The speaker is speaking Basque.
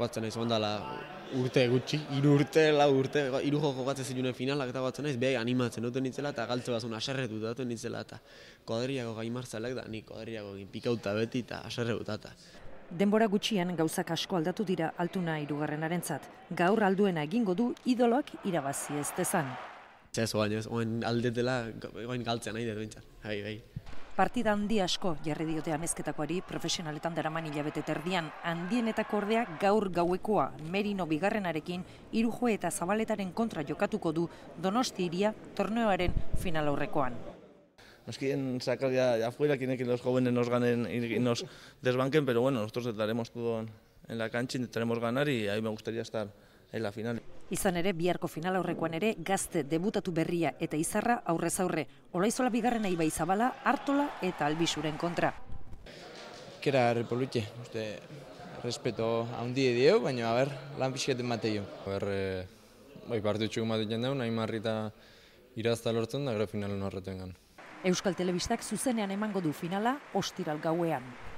batzen naiz ondala urte gutxi, iru urte, lau urte, ba, hiru joko batzen zinunen finalak eta batzen naiz, behai animatzen duten nintzela eta galtze bazun aserretu duten nintzela eta koderiago gaimartzalek da, ni koderiago egin pikauta beti eta aserretu Denbora gutxian gauzak asko aldatu dira altuna irugarrenaren zat. Gaur alduena egingo du idoloak irabazi ez dezan. Ez, oain, oain aldetela, oain galtzen nahi dut bintzat. Hai, bai. Partida handi asko jarri diote amezketakoari profesionaletan daraman hilabete terdian. handien eta kordea gaur gauekoa Merino Bigarrenarekin irujo eta zabaletaren kontra jokatuko du donosti iria torneoaren final horrekoan. Nos quieren sacar ya afuera, quieren los jóvenes nos ganen y nos desbanquen, pero bueno, nosotros les todo en la cancha y les ganar y ahí me gustaría estar en la final. Izan ere, biharko final aurrekoan ere, gazte debutatu berria eta izarra aurrez aurre. Olaizola bigarren nahi bai zabala, hartola eta albisuren kontra. Kera repolutxe, uste, respeto handi edio, baina ber, lan pixketen mate jo. Haber, e, eh, bai partiu txuko mate jendeu, nahi marri irazta lortzen da, gero finalen horretengan. Euskal Telebistak zuzenean emango du finala, ostiral gauean.